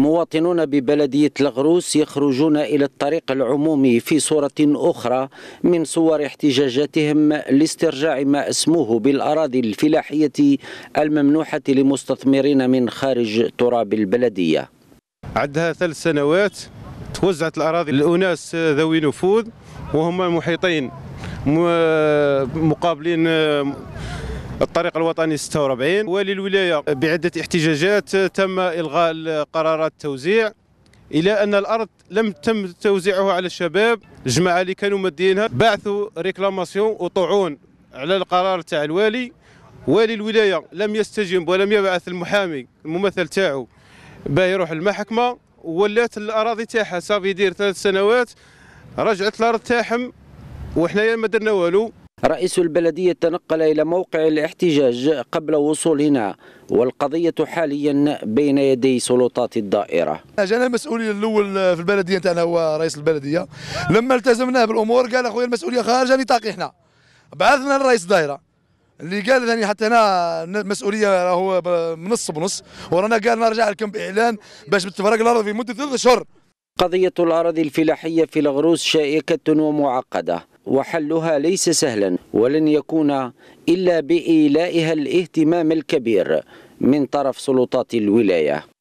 مواطنون ببلدية الغروس يخرجون إلى الطريق العمومي في صورة أخرى من صور احتجاجاتهم لاسترجاع ما اسموه بالأراضي الفلاحية الممنوحة لمستثمرين من خارج تراب البلدية عندها ثلاث سنوات توزعت الأراضي لأناس ذوي نفوذ وهم محيطين مقابلين الطريق الوطني 46 ولي الولايه بعده احتجاجات تم الغاء قرارات التوزيع الى ان الارض لم تم توزيعها على الشباب الجماعه اللي كانوا مادينها بعثوا ريكلاماسيون وطعون على القرار تاع الوالي والي الولايه لم يستجب ولم يبعث المحامي الممثل تاعو باه يروح المحكمه ولات الاراضي تاعها صافي يدير ثلاث سنوات رجعت الارض تاعهم وحنايا ما درنا والو رئيس البلدية تنقل إلى موقع الاحتجاج قبل وصولنا والقضية حاليا بين يدي سلطات الدائرة جانا المسؤولية الأول في البلدية أنا هو رئيس البلدية لما التزمنا بالأمور قال أخويا المسؤولية خارج نطاقي احنا بعثنا لرئيس الدائرة اللي قال ثاني حتى هنا المسؤوليه راهو بنص نص بنص ورانا قال نرجع لكم باعلان باش بتفرق الارض في مده ثلاث اشهر قضية الأراضي الفلاحية في الغروس شائكة ومعقدة وحلها ليس سهلا ولن يكون إلا بإيلائها الاهتمام الكبير من طرف سلطات الولاية